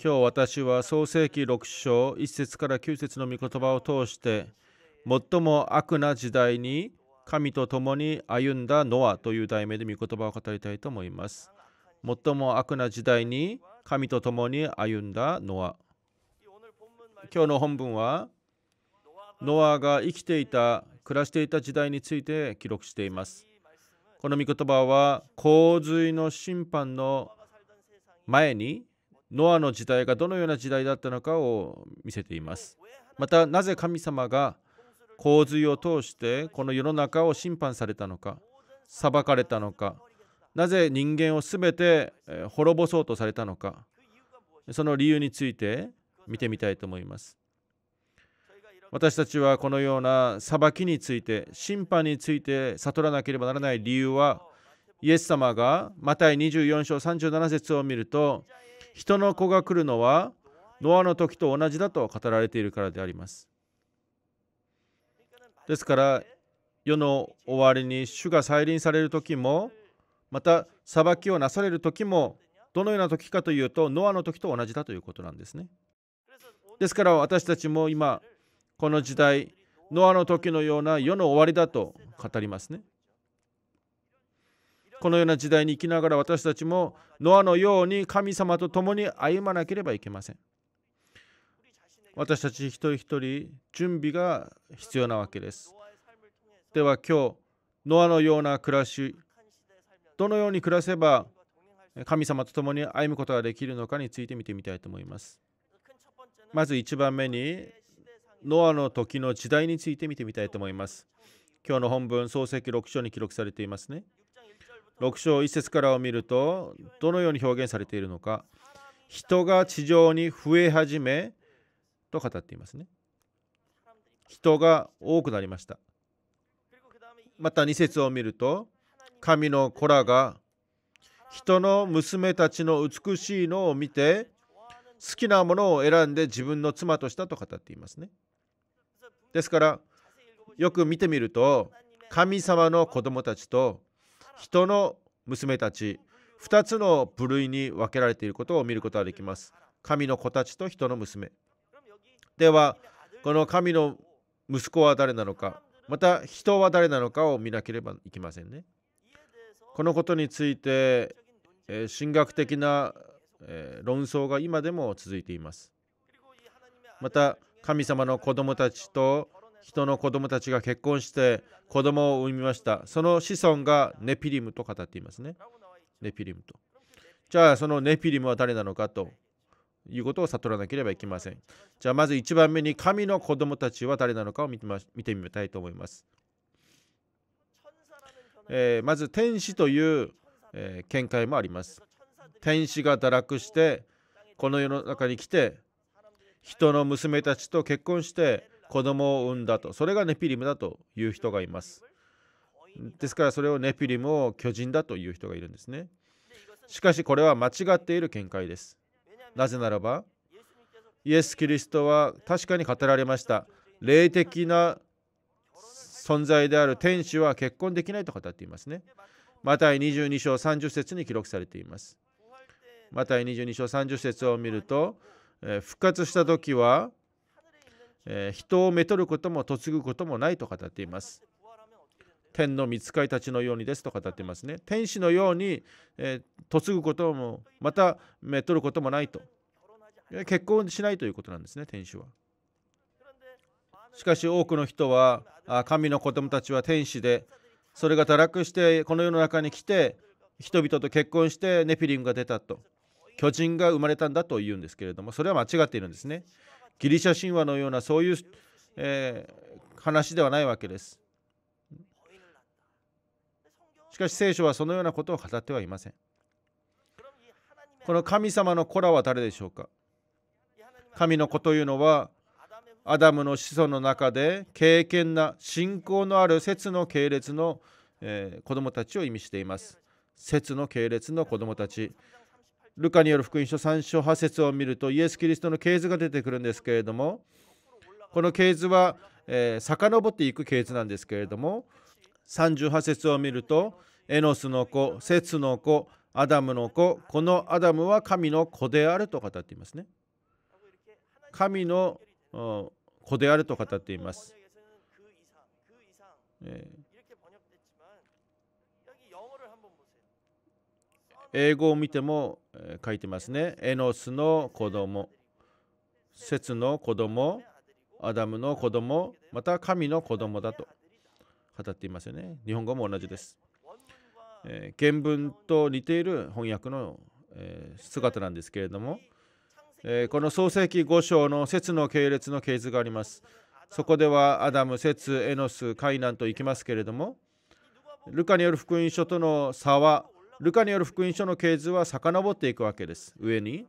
今日私は創世紀6章1節から9節の御言葉を通して最も悪な時代に神と共に歩んだノアという題名で御言葉を語りたいと思います。最も悪な時代に神と共に歩んだノア。今日の本文はノアが生きていた暮らしていた時代について記録しています。この御言葉は洪水の審判の前にノアの時代がどのような時代だったのかを見せています。またなぜ神様が洪水を通してこの世の中を審判されたのか裁かれたのかなぜ人間を全て滅ぼそうとされたのかその理由について見てみたいと思います。私たちはこのような裁きについて審判について悟らなければならない理由はイエス様がマタイ24章37節を見ると人の子が来るのはノアの時と同じだと語られているからであります。ですから世の終わりに主が再臨される時もまた裁きをなされる時もどのような時かというとノアの時と同じだということなんですね。ですから私たちも今この時代ノアの時のような世の終わりだと語りますね。このような時代に生きながら私たちもノアのように神様と共に歩まなければいけません。私たち一人一人準備が必要なわけです。では今日、ノアのような暮らし、どのように暮らせば神様と共に歩むことができるのかについて見てみたいと思います。まず1番目に、ノアの時の時代について見てみたいと思います。今日の本文、創世記6章に記録されていますね。6章1節からを見るとどのように表現されているのか人が地上に増え始めと語っていますね人が多くなりましたまた2節を見ると神の子らが人の娘たちの美しいのを見て好きなものを選んで自分の妻としたと語っていますねですからよく見てみると神様の子供たちと人の娘たち2つの部類に分けられていることを見ることができます神の子たちと人の娘ではこの神の息子は誰なのかまた人は誰なのかを見なければいけませんねこのことについて、え神学的な、え論争が今でも続いていますまた神様の子供たちと人の子供たちが結婚して子供を産みましたその子孫がネピリムと語っていますねネピリムとじゃあそのネピリムは誰なのかということを悟らなければいけませんじゃあまず1番目に神の子供たちは誰なのかを見て見てみたいと思います、えー、まず天使という、えー、見解もあります天使が堕落してこの世の中に来て人の娘たちと結婚して子供を産んだとそれがネピリムだという人がいますですからそれをネピリムを巨人だという人がいるんですねしかしこれは間違っている見解ですなぜならばイエス・キリストは確かに語られました霊的な存在である天使は結婚できないと語っていますねマタイ22章30節に記録されていますマタイ22章30節を見ると復活した時はえー、人をめとることも嫁ぐこともないと語っています。天の御使いたちのようにですと語っていますね。天使のように、えー、嫁ぐこともまためとることもないと。結婚しないということなんですね、天使は。しかし多くの人は神の子供たちは天使でそれが堕落してこの世の中に来て人々と結婚してネピリムが出たと巨人が生まれたんだと言うんですけれどもそれは間違っているんですねギリシャ神話のようなそういう、えー、話ではないわけです。しかし聖書はそのようなことを語ってはいません。この神様の子らは誰でしょうか神の子というのはアダムの子孫の中で敬虔な信仰のある説の系列の、えー、子供たちを意味しています。節の系列の子供たち。ルカによる福音書3章8節を見るとイエス・キリストの系図が出てくるんですけれどもこの系図は、えの遡っていく系図なんですけれども38節を見るとエノスの子、セツの子、アダムの子、このアダムは神の子であると語っていますね。神の子であると語っています。英語を見ても書いてますね。エノスの子供、セツの子供、アダムの子供、また神の子供だと語っていますよね。日本語も同じです。えー、原文と似ている翻訳の、えー、姿なんですけれども、えー、この創世記5章の説の系列の系図があります。そこではアダム、説、エノス、カイナンと行きますけれども、ルカによる福音書との差はルカによる福音書の系図は遡っていくわけです上に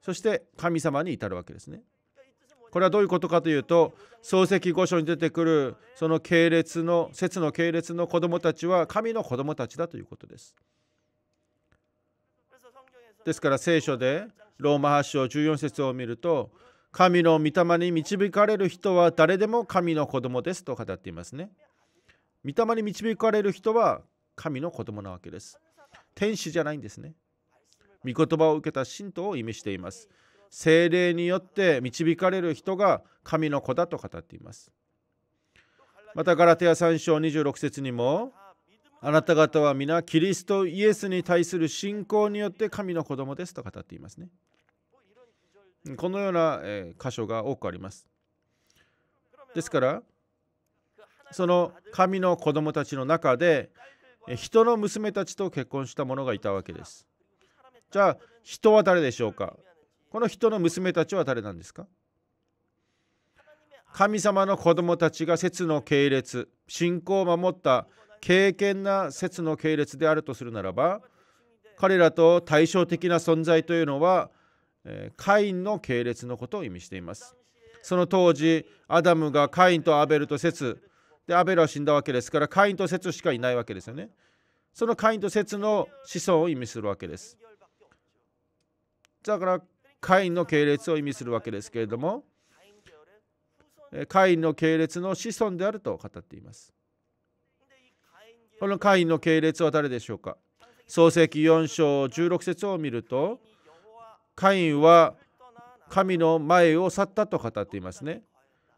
そして神様に至るわけですねこれはどういうことかというと漱石御所に出てくるその系列の説の系列の子供たちは神の子供たちだということですですから聖書でローマ発祥14節を見ると神の御霊に導かれる人は誰でも神の子供ですと語っていますね。御霊に導かれる人は神の子供なわけです。天使じゃないんですね。御言葉を受けた信徒を意味しています。精霊によって導かれる人が神の子だと語っています。またガラテヤ3章26節にもあなた方は皆キリストイエスに対する信仰によって神の子供ですと語っていますね。このような箇所が多くあります。ですからその神の子供たちの中で人の娘たちと結婚した者がいたわけです。じゃあ人は誰でしょうかこの人の娘たちは誰なんですか神様の子供たちが説の系列信仰を守った敬虔な説の系列であるとするならば彼らと対照的な存在というのはカインの系列のことを意味しています。その当時アダムがカインとアベルと説でアベルは死んだわけですからカインと説しかいないわけですよねそのカインと説の子孫を意味するわけですだからカインの系列を意味するわけですけれどもカインの系列の子孫であると語っていますこのカインの系列は誰でしょうか創世記4章16節を見るとカインは神の前を去ったと語っていますね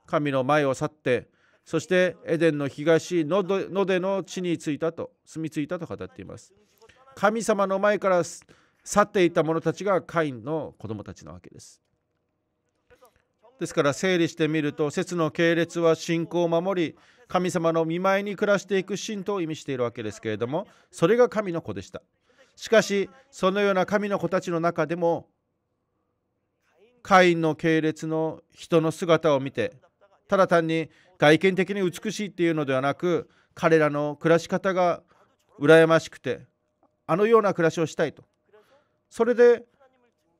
神の前を去ってそしてエデンの東のでの地に着いたと住み着いたと語っています神様の前から去っていた者たちがカインの子供たちなわけですですから整理してみると説の系列は信仰を守り神様の見舞いに暮らしていく信徒を意味しているわけですけれどもそれが神の子でしたしかしそのような神の子たちの中でもカインの系列の人の姿を見てただ単に外見的に美しいっていうのではなく彼らの暮らし方が羨ましくてあのような暮らしをしたいとそれで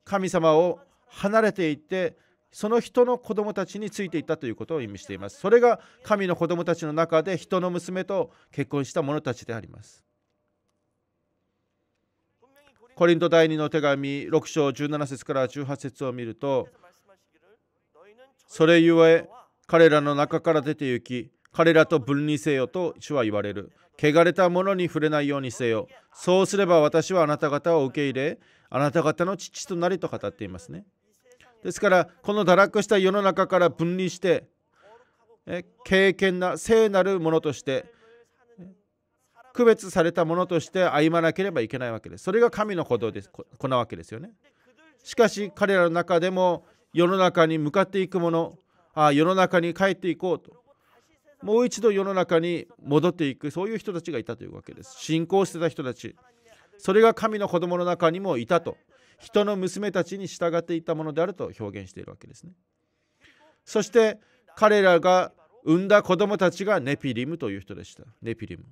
神様を離れていってその人の子供たちについていったということを意味していますそれが神の子供たちの中で人の娘と結婚した者たちでありますコリント第2の手紙6章17節から18節を見るとそれゆえ彼らの中から出て行き、彼らと分離せよと主は言われる。汚れたものに触れないようにせよ。そうすれば私はあなた方を受け入れ、あなた方の父となりと語っていますね。ですから、この堕落した世の中から分離して、経験な聖なるものとして、区別されたものとして歩まなければいけないわけです。それが神の鼓動です。こなわけですよね。しかし、彼らの中でも世の中に向かっていくもの、あ世の中に帰っていこうともう一度世の中に戻っていくそういう人たちがいたというわけです信仰してた人たちそれが神の子供の中にもいたと人の娘たちに従っていたものであると表現しているわけですねそして彼らが産んだ子供たちがネピリムという人でしたネピリム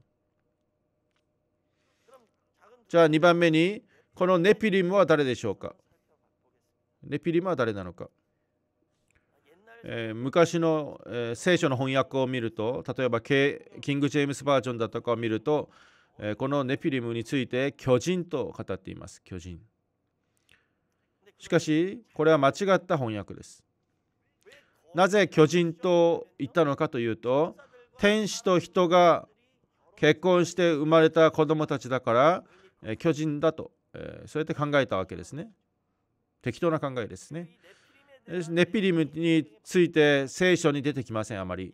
じゃあ2番目にこのネピリムは誰でしょうかネピリムは誰なのかえー、昔の、えー、聖書の翻訳を見ると例えばキング・ジェームスバージョンだとかを見ると、えー、このネピリムについて巨人と語っています巨人しかしこれは間違った翻訳ですなぜ巨人と言ったのかというと天使と人が結婚して生まれた子供たちだから、え巨人だと、えそうやって考えたわけですね適当な考えですねネピリムについて聖書に出てきませんあまり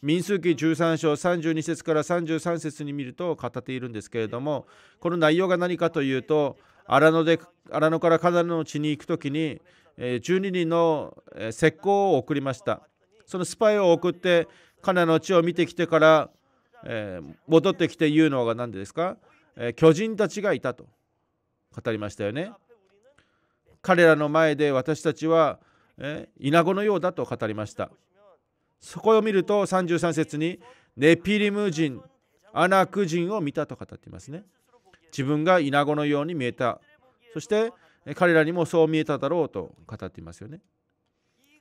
民数記13章32節から33節に見ると語っているんですけれどもこの内容が何かというと荒野で荒野からカナルの地に行く時に12人の石膏を送りましたそのスパイを送ってカナの地を見てきてから、え戻ってきて言うのが何ですか、え巨人たちがいたと語りましたよね彼らの前で私たちはえナゴのようだと語りましたそこを見ると33節にネピリム人アナク人を見たと語っていますね自分がイナゴのように見えたそして彼らにもそう見えただろうと語っていますよね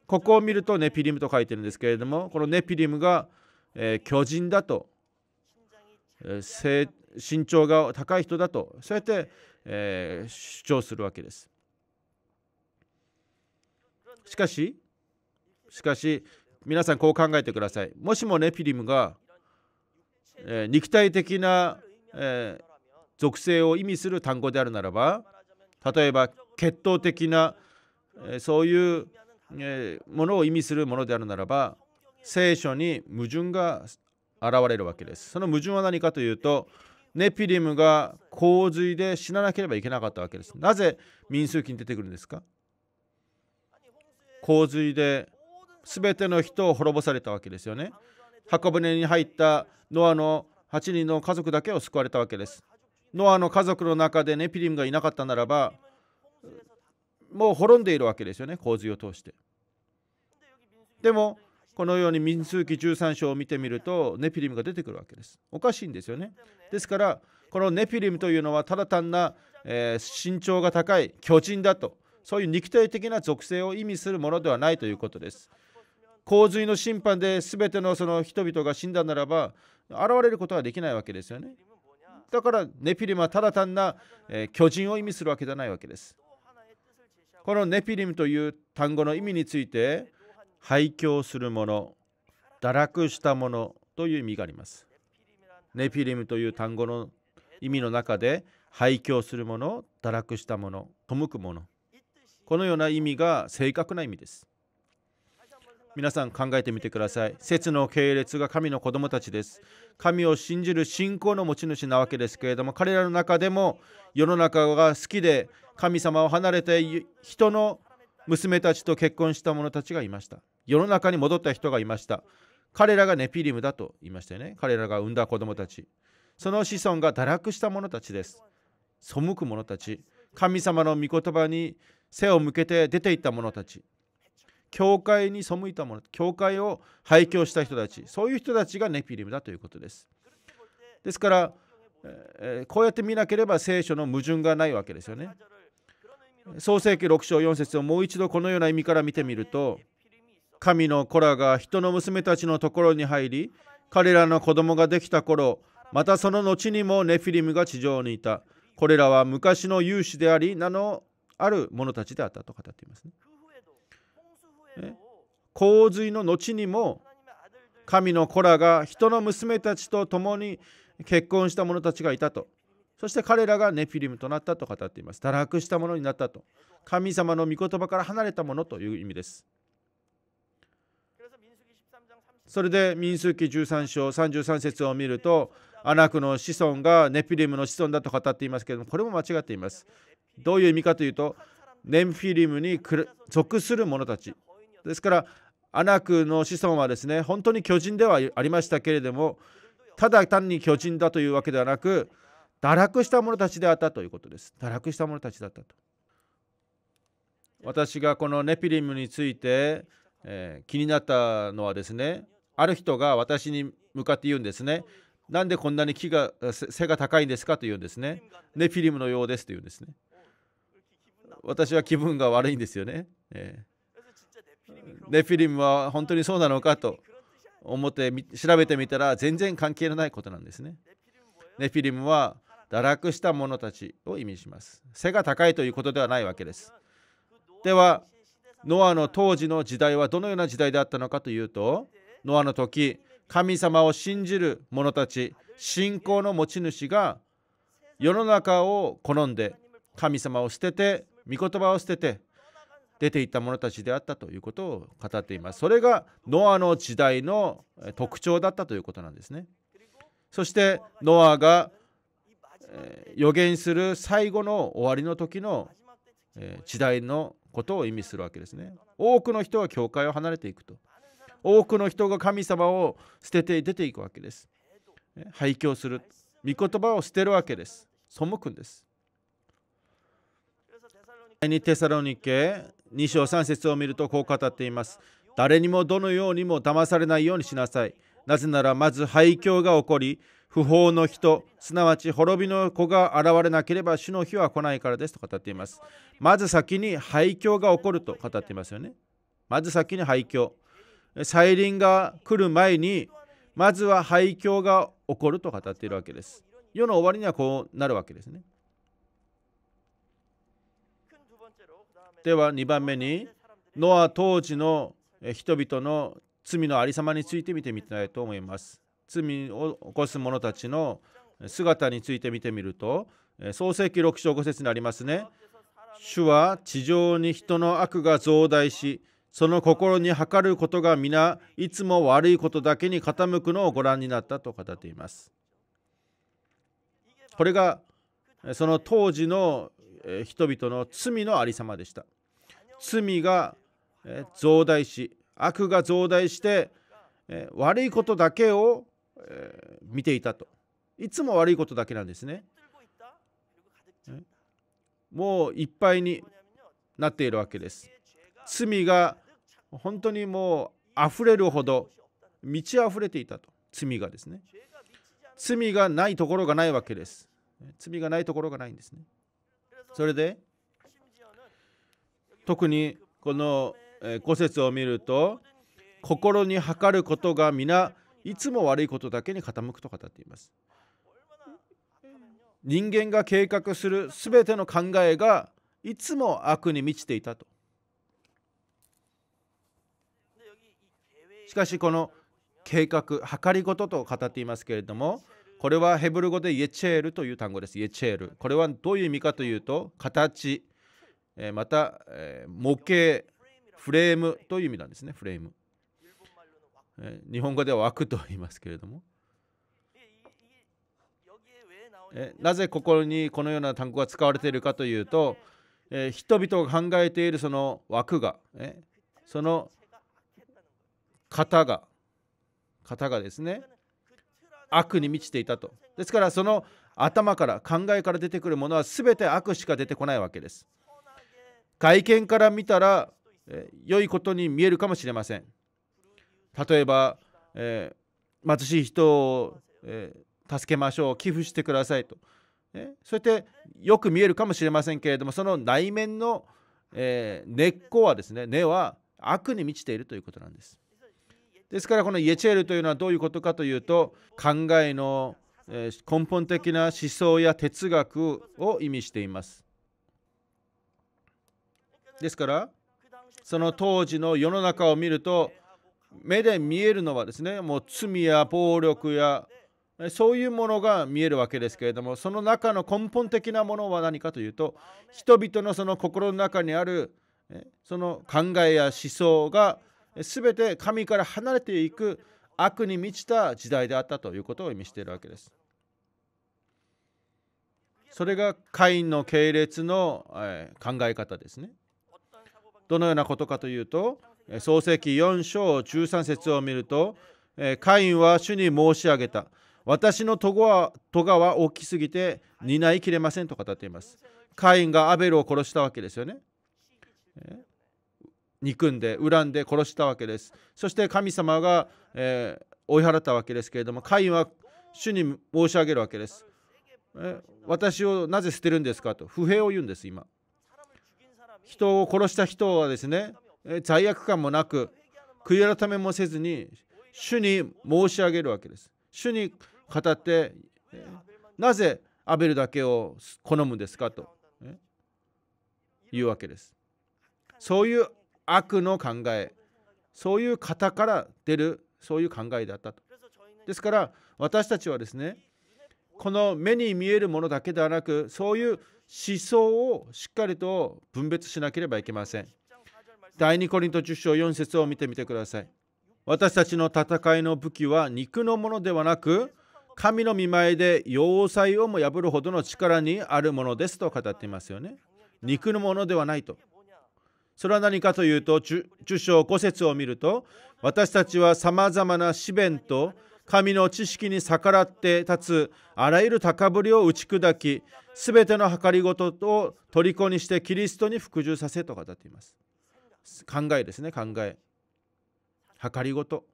ここを見るとネピリムと書いてるんですけれどもこのネピリムが、えー、巨人だと、えー、身長が高い人だとそうやって、えー、主張するわけですしかししかし皆さんこう考えてくださいもしもネピリムが、えー、肉体的な、えー、属性を意味する単語であるならば例えば血統的な、えー、そういう、えものを意味するものであるならば聖書に矛盾が現れるわけですその矛盾は何かというとネピリムが洪水で死ななければいけなかったわけですなぜ民数記に出てくるんですか洪水で全ての人を滅ぼされたわけですよね。箱舟に入ったノアの8人の家族だけを救われたわけです。ノアの家族の中でネピリムがいなかったならばもう滅んでいるわけですよね洪水を通して。でもこのように民数記13章を見てみるとネピリムが出てくるわけです。おかしいんですよね。ですからこのネピリムというのはただ単な、え身長が高い巨人だとそういう肉体的な属性を意味するものではないということです洪水の審判で全てのその人々が死んだならば現れることはできないわけですよねだからネピリムはただ単な、え巨人を意味するわけじゃないわけですこのネピリムという単語の意味について廃墟するもの堕落したものという意味がありますネピリムという単語の意味の中で廃墟するもの堕落したもの背くものこのような意味が正確な意味です皆さん考えてみてください。節の系列が神の子供たちです。神を信じる信仰の持ち主なわけですけれども、彼らの中でも世の中が好きで神様を離れて人の娘たちと結婚した者たちがいました。世の中に戻った人がいました。彼らがネピリムだと言いましたよね。彼らが産んだ子供たち。その子孫が堕落した者たちです。背く者たち。神様の御言葉に背を向けて出ていった者たち教会に背いた者教会を廃墟した人たちそういう人たちがネピリムだということですですから、えこうやって見なければ聖書の矛盾がないわけですよね創世紀6章4節をもう一度このような意味から見てみると神の子らが人の娘たちのところに入り彼らの子供ができた頃またその後にもネフィリムが地上にいたこれらは昔の勇士であり名のある者たちであったと語っていますね。洪水の後にも神の子らが人の娘たちと共に結婚した者たちがいたと。そして彼らがネフィリムとなったと語っています。堕落したものになったと。神様の御言葉から離れたものという意味です。それで民数記13章33節を見ると、アナクの子孫がネピリムの子孫だと語っていますけれども、これも間違っています。どういう意味かというとネンフィリムに属する者たちですからアナクの子孫はですね本当に巨人ではありましたけれどもただ単に巨人だというわけではなく堕落した者たちであったということです堕落した者たちだったと私がこのネピリムについて、えー、気になったのはですねある人が私に向かって言うんですねなんでこんなに木が背が高いんですかと言うんですねネピリムのようですと言うんですね私は気分が悪いんですよね。えー、ネフィリムは本当にそうなのかと思って調べてみたら全然関係のないことなんですね。ネフィリムは堕落した者たちを意味します。背が高いということではないわけです。では、ノアの当時の時代はどのような時代だったのかというと、ノアの時、神様を信じる者たち、信仰の持ち主が世の中を好んで神様を捨てて御言葉を捨てて出ていった者たちであったということを語っています。それがノアの時代の特徴だったということなんですね。そしてノアが予言する最後の終わりの時の時代のことを意味するわけですね。多くの人は教会を離れていくと。多くの人が神様を捨てて出ていくわけです。廃墟する。御言葉を捨てるわけです。背くんです。第2テサロニケ2章3節を見るとこう語っています。誰にもどのようにも騙されないようにしなさい。なぜならまず廃墟が起こり、不法の人、すなわち滅びの子が現れなければ主の日は来ないからですと語っています。まず先に廃墟が起こると語っていますよね。まず先に廃墟。再臨が来る前に、まずは廃墟が起こると語っているわけです。世の終わりにはこうなるわけですね。では2番目にノア当時の人々の罪のありさまについて見てみたいと思います。罪を起こす者たちの姿について見てみると創世記6章5節にありますね。主は地上に人の悪が増大しその心に測ることが皆いつも悪いことだけに傾くのをご覧になったと語っています。これがその当時のえ人々の罪のありさまでした罪が、え増大し悪が増大して、え悪いことだけを、え見ていたといつも悪いことだけなんですねもういっぱいになっているわけです罪が本当にもう溢れるほど満ち溢れていたと罪がですね罪がないところがないわけです罪がないところがないんですねそれで特にこの五節を見ると心に測ることが皆いつも悪いことだけに傾くと語っています。人間が計画する全ての考えがいつも悪に満ちていたと。しかしこの計画計り事と語っていますけれどもこれはヘブル語でイエチェールという単語です。イエチェール。これはどういう意味かというと、形、えまた、え模型、フレームという意味なんですね。フレーム。え日本語では枠と言いますけれども。えなぜここにこのような単語が使われているかというと、え人々が考えているその枠が、えその型が、型がですね、悪に満ちていたとですからその頭から考えから出てくるものは全て悪しか出てこないわけです外見から見たら、え良いことに見えるかもしれません例えば、えー、貧しい人を、えー、助けましょう寄付してくださいと、ね、そうやってよく見えるかもしれませんけれどもその内面の、えー、根っこはですね根は悪に満ちているということなんですですからこのイエチェールというのはどういうことかというと考えの根本的な思想や哲学を意味しています。ですからその当時の世の中を見ると目で見えるのはですねもう罪や暴力やそういうものが見えるわけですけれどもその中の根本的なものは何かというと人々のその心の中にあるその考えや思想が全て神から離れていく悪に満ちた時代であったということを意味しているわけです。それがカインの系列の考え方ですね。どのようなことかというと創世記4章13節を見るとカインは主に申し上げた私の戸はは大きすぎて担いきれませんと語っています。カインがアベルを殺したわけですよね。憎んで恨んで殺したわけですそして神様が、えー、追い払ったわけですけれどもカインは主に申し上げるわけですえ私をなぜ捨てるんですかと不平を言うんです今人を殺した人はですね罪悪感もなく悔い改めもせずに主に申し上げるわけです主に語ってなぜアベルだけを好むんですかというわけですそういう悪の考えそういう型から出るそういう考えだったとですから私たちはですねこの目に見えるものだけではなくそういう思想をしっかりと分別しなければいけません第2コリント10章4節を見てみてください私たちの戦いの武器は肉のものではなく神の見前で要塞をも破るほどの力にあるものですと語っていますよね肉のものではないとそれは何かというと、中小古節を見ると、私たちはさまざまな試練と神の知識に逆らって立つあらゆる高ぶりを打ち砕き、すべての計りごとを虜にしてキリストに服従させと語っています。考えですね、考え。計りごと。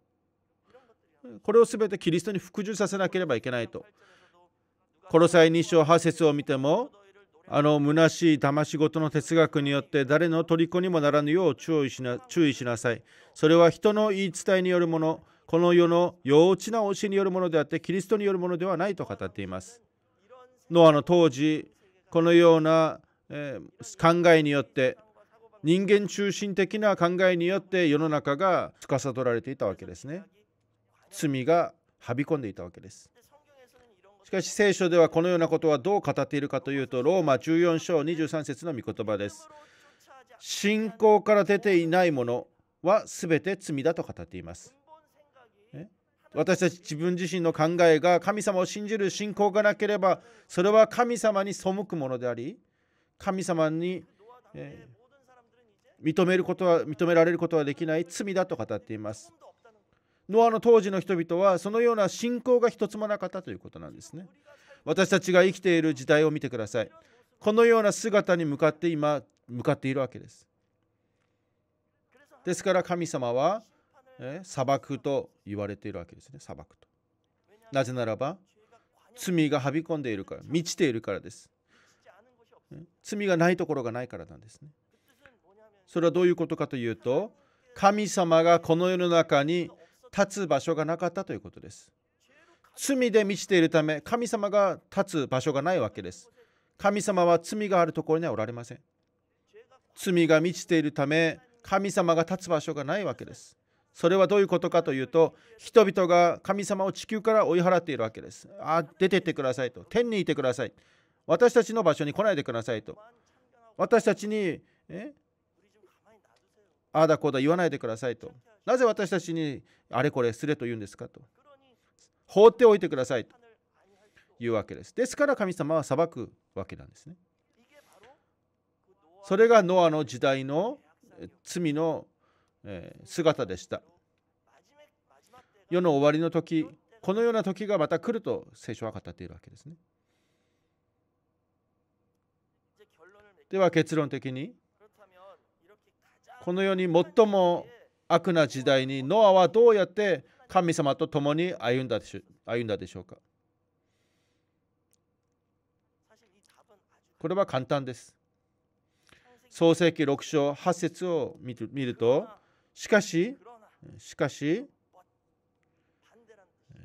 これをすべてキリストに服従させなければいけないと。コロサイ2章8節を見ても、あの虚しい魂事の哲学によって誰の虜にもならぬよう注意しな注意しなさい。それは人の言い伝えによるもの、この世の幼稚な推しによるものであって、キリストによるものではないと語っています。ノアの当時、このような、えー、考えによって、人間中心的な考えによって世の中が司られていたわけですね。罪がはびこんでいたわけです。しかし聖書ではこのようなことはどう語っているかというとローマ14章23節の御言葉です信仰から出ていないものは全て罪だと語っています私たち自分自身の考えが神様を信じる信仰がなければそれは神様に背くものであり神様に、えー、認めることは認められることはできない罪だと語っていますノアの当時の人々はそのような信仰が一つもなかったということなんですね。私たちが生きている時代を見てください。このような姿に向かって今向かっているわけです。ですから神様は、え砂漠と言われているわけですね砂漠と。なぜならば罪がはびこんでいるから満ちているからです。罪がないところがないからなんですね。それはどういうことかというと神様がこの世の中に立つ場所がなかったということです。罪で満ちているため、神様が立つ場所がないわけです。神様は罪があるところにはおられません。罪が満ちているため、神様が立つ場所がないわけです。それはどういうことかというと、人々が神様を地球から追い払っているわけです。あ、出てってくださいと。天にいてください。私たちの場所に来ないでくださいと。私たちに、えああだこうだ言わないでくださいとなぜ私たちにあれこれすれと言うんですかと放っておいてくださいというわけですですから神様は裁くわけなんですねそれがノアの時代の罪の姿でした世の終わりの時このような時がまた来ると聖書は語っているわけですねでは結論的にこの世に最も悪な時代にノアはどうやって神様と共に歩んだでしょ歩んだでしょうかこれは簡単です。創世記6章8節を見ると、しかし、しかし、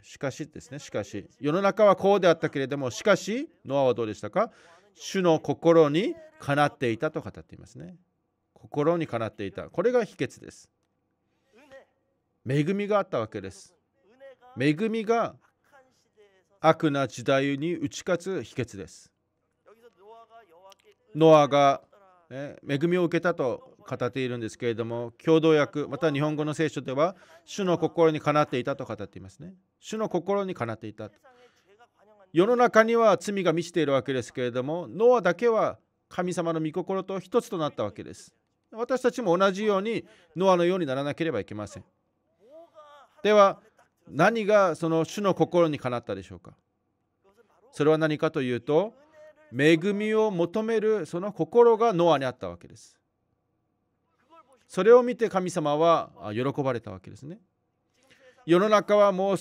しかしですね、しかし、世の中はこうであったけれども、しかし、ノアはどうでしたか主の心にかなっていたと語っていますね。心にかなっていたこれが秘訣です恵みがあったわけです恵みが悪な時代に打ち勝つ秘訣ですノアが、ね、恵みを受けたと語っているんですけれども共同訳また日本語の聖書では主の心にかなっていたと語っていますね主の心にかなっていた世の中には罪が満ちているわけですけれどもノアだけは神様の御心と一つとなったわけです私たちも同じようにノアのようにならなければいけません。では何がその主の心にかなったでしょうかそれは何かというと恵みを求めるその心がノアにあったわけです。それを見て神様は喜ばれたわけですね。世の中はもう、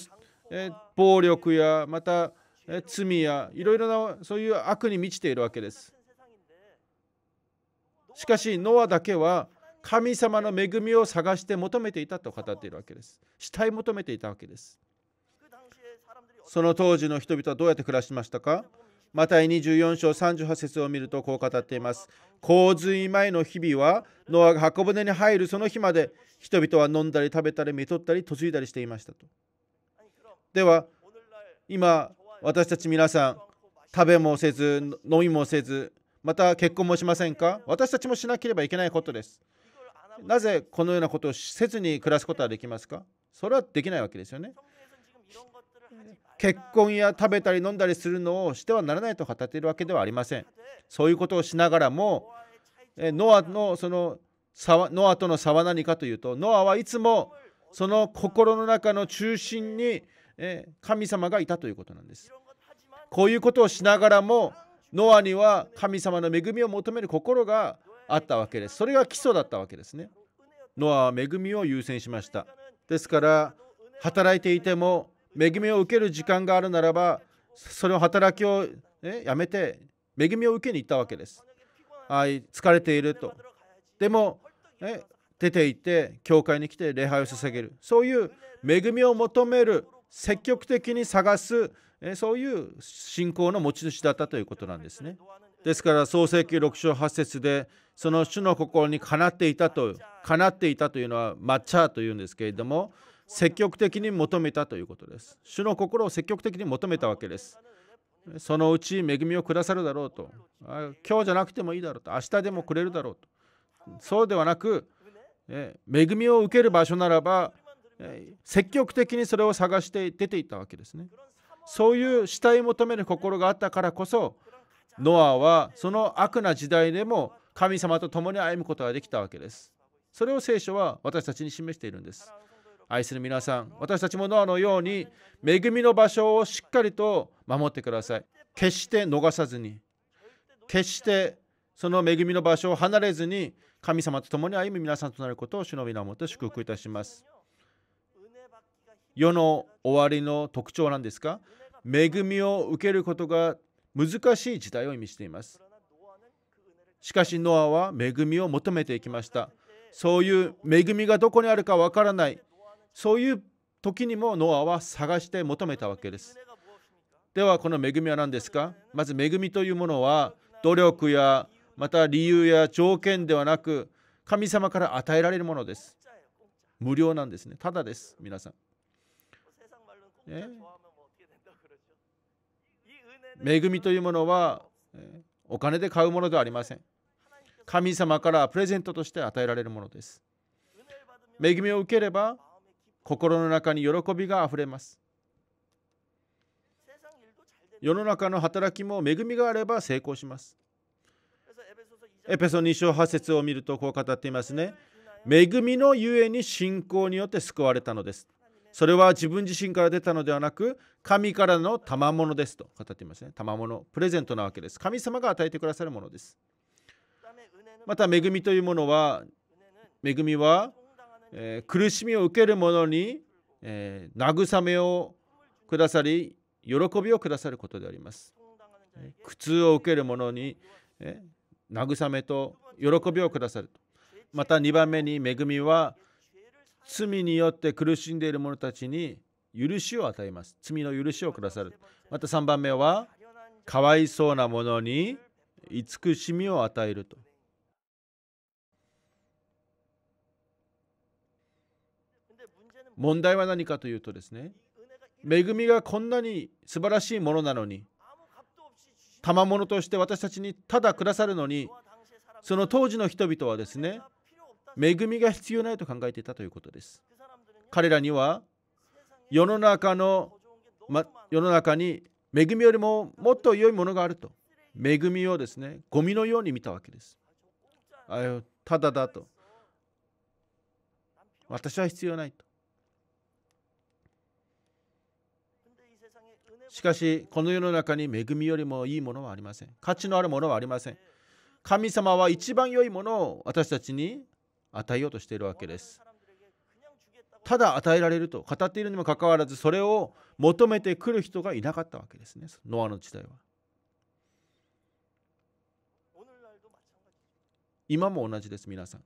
え暴力やまた、え罪やいろいろなそういう悪に満ちているわけです。しかしノアだけは神様の恵みを探して求めていたと語っているわけです。死体求めていたわけです。その当時の人々はどうやって暮らしましたかマタイ24章38節を見るとこう語っています。洪水前の日々はノアが箱舟に入るその日まで人々は飲んだり食べたり見とったり嫁いだりしていましたと。では今私たち皆さん食べもせず飲みもせずまた結婚もしませんか私たちもしなければいけないことです。なぜこのようなことをせずに暮らすことはできますかそれはできないわけですよね。結婚や食べたり飲んだりするのをしてはならないと語っているわけではありません。そういうことをしながらも、ノアのそのノアとの差は何かというと、ノアはいつもその心の中の中心に神様がいたということなんです。こういうことをしながらもノアには神様の恵みを求める心があったわけです。それが基礎だったわけですね。ノアは恵みを優先しました。ですから働いていても恵みを受ける時間があるならばそれを働きを、ね、やめて恵みを受けに行ったわけです。はい、疲れていると。でも、ね、出て行って教会に来て礼拝を捧げるそういう恵みを求める積極的に探すえそういう信仰の持ち主だったということなんですね。ですから創世記6章8節でその主の心にかなっていたとかなっていたというのは抹茶というんですけれども積極的に求めたということです。主の心を積極的に求めたわけです。そのうち恵みをくださるだろうと今日じゃなくてもいいだろうと明日でもくれるだろうとそうではなく恵みを受ける場所ならば積極的にそれを探して出ていったわけですね。そういう死体求める心があったからこそノアはその悪な時代でも神様と共に歩むことができたわけです。それを聖書は私たちに示しているんです。愛する皆さん、私たちもノアのように恵みの場所をしっかりと守ってください。決して逃さずに、決してその恵みの場所を離れずに神様と共に歩む皆さんとなることを忍びなもて祝福いたします。世の終わりの特徴なんですか恵みを受けることが難しい時代を意味していますしかしノアは恵みを求めていきましたそういう恵みがどこにあるかわからないそういう時にもノアは探して求めたわけですではこの恵みは何ですかまず恵みというものは努力やまた理由や条件ではなく神様から与えられるものです無料なんですねただです皆さん恵みというものはお金で買うものではありません。神様からプレゼントとして与えられるものです。恵みを受ければ心の中に喜びがあふれます。世の中の働きも恵みがあれば成功します。エペソ2章8節を見るとこう語っていますね。恵みのゆえに信仰によって救われたのです。それは自分自身から出たのではなく神からの賜物ですと語っていますね賜物プレゼントなわけです神様が与えてくださるものですまた恵みというものは恵みは、えー、苦しみを受ける者に、えー、慰めをくださり喜びをくださることであります苦痛を受ける者に、えー、慰めと喜びをくださるまた2番目に恵みは罪によって苦しんでいる者たちに許しを与えます。罪の許しをくださる。また3番目は、かわいそうな者に慈しみを与えると。問題は何かというとですね、恵みがこんなに素晴らしいものなのに、賜物として私たちにただくださるのに、その当時の人々はですね、恵みが必要ないと考えていたということです彼らには世の中の、ま、世の中に恵みよりももっと良いものがあると恵みをですねゴミのように見たわけですあただだと私は必要ないとしかしこの世の中に恵みよりもいいものはありません価値のあるものはありません神様は一番良いものを私たちに与えようとしているわけですただ与えられると語っているにもかかわらずそれを求めてくる人がいなかったわけですねノアの時代は今も同じです皆さん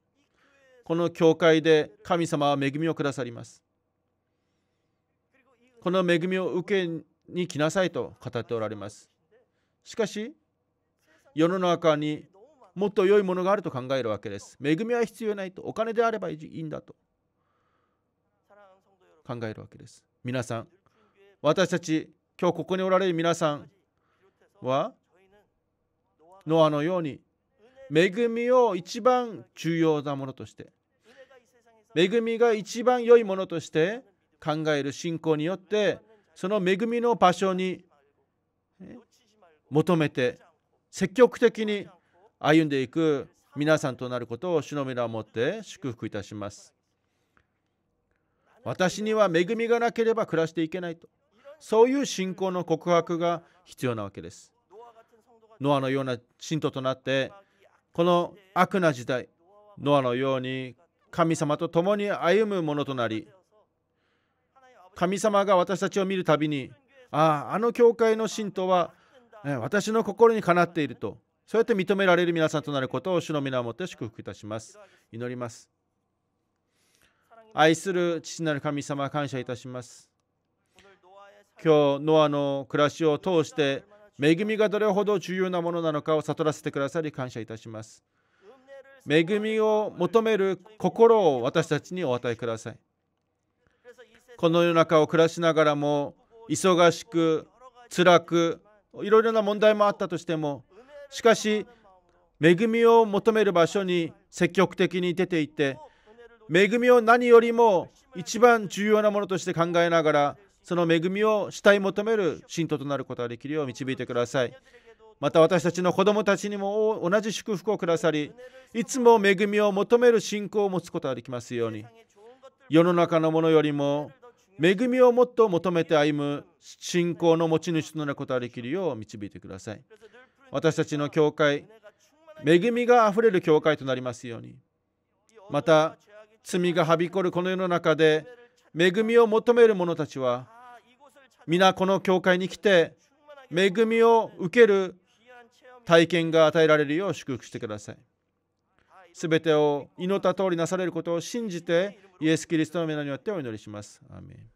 この教会で神様は恵みをくださりますこの恵みを受けに来なさいと語っておられますしかし世の中にもっと良いものがあると考えるわけです。恵みは必要ないと、お金であればいいんだと考えるわけです。皆さん、私たち、今日ここにおられる皆さんは、ノアのように、恵みを一番重要なものとして、恵みが一番良いものとして考える信仰によって、その恵みの場所に求めて積極的に歩んでいく皆さんとなることを主の皆をもって祝福いたします。私には恵みがなければ暮らしていけないと。そういう信仰の告白が必要なわけです。ノアのような信徒となって、この悪な時代、ノアのように神様と共に歩むものとなり、神様が私たちを見るたびに、ああ、あの教会の信徒は、ね、私の心にかなっていると、そうやって認められる皆さんとなることを主の皆をもって祝福いたします祈ります愛する父なる神様感謝いたします今日ノアの暮らしを通して恵みがどれほど重要なものなのかを悟らせてくださり感謝いたします恵みを求める心を私たちにお与えくださいこの世の中を暮らしながらも忙しく辛くいろいろな問題もあったとしてもしかし恵みを求める場所に積極的に出ていって恵みを何よりも一番重要なものとして考えながらその恵みを主体求める信徒となることができるよう導いてくださいまた私たちの子供たちにも同じ祝福をくださりいつも恵みを求める信仰を持つことができますように世の中のものよりも恵みをもっと求めて歩む信仰の持ち主となることができるよう導いてください私たちの教会恵みがあふれる教会となりますようにまた罪がはびこるこの世の中で恵みを求める者たちは皆この教会に来て恵みを受ける体験が与えられるよう祝福してください。すべてを祈った通りなされることを信じてイエス・キリストの皆によってお祈りします。アメン